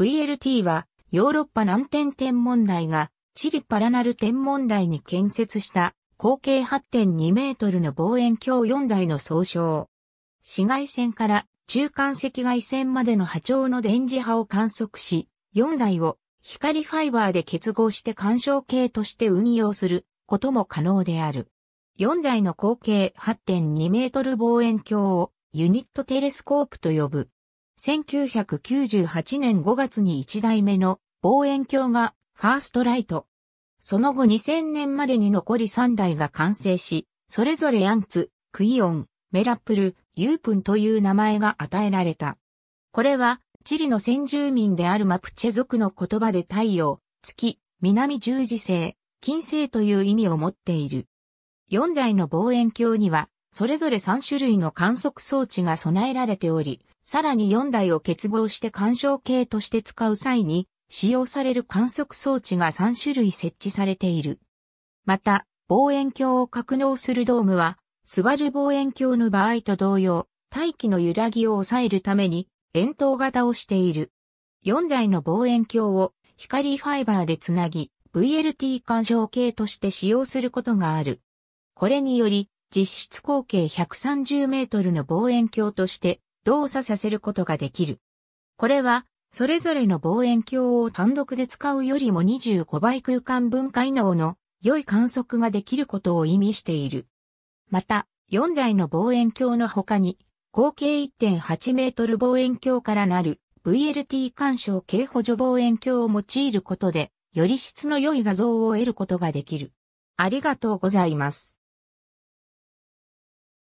VLT はヨーロッパ南天天文台がチリパラナル天文台に建設した口径8.2メートルの望遠鏡4台の総称。紫外線から中間赤外線までの波長の電磁波を観測し、4台を光ファイバーで結合して干渉計として運用することも可能である。4台の口径8.2メートル望遠鏡をユニットテレスコープと呼ぶ。1998年5月に1代目の望遠鏡がファーストライト。その後2000年までに残り3台が完成し、それぞれアンツ、クイオン、メラプル、ユープンという名前が与えられた。これは、チリの先住民であるマプチェ族の言葉で太陽、月、南十字星、金星という意味を持っている。4台の望遠鏡には、それぞれ3種類の観測装置が備えられており、さらに4台を結合して干渉計として使う際に、使用される観測装置が3種類設置されている。また、望遠鏡を格納するドームは、座る望遠鏡の場合と同様、大気の揺らぎを抑えるために、円筒型をしている。4台の望遠鏡を光ファイバーでつなぎ、VLT 干渉計として使用することがある。これにより、実質口径130メートルの望遠鏡として動作させることができる。これは、それぞれの望遠鏡を単独で使うよりも25倍空間分解能の良い観測ができることを意味している。また、4台の望遠鏡の他に、合計1.8メートル望遠鏡からなる VLT 干渉系補助望遠鏡を用いることで、より質の良い画像を得ることができる。ありがとうございます。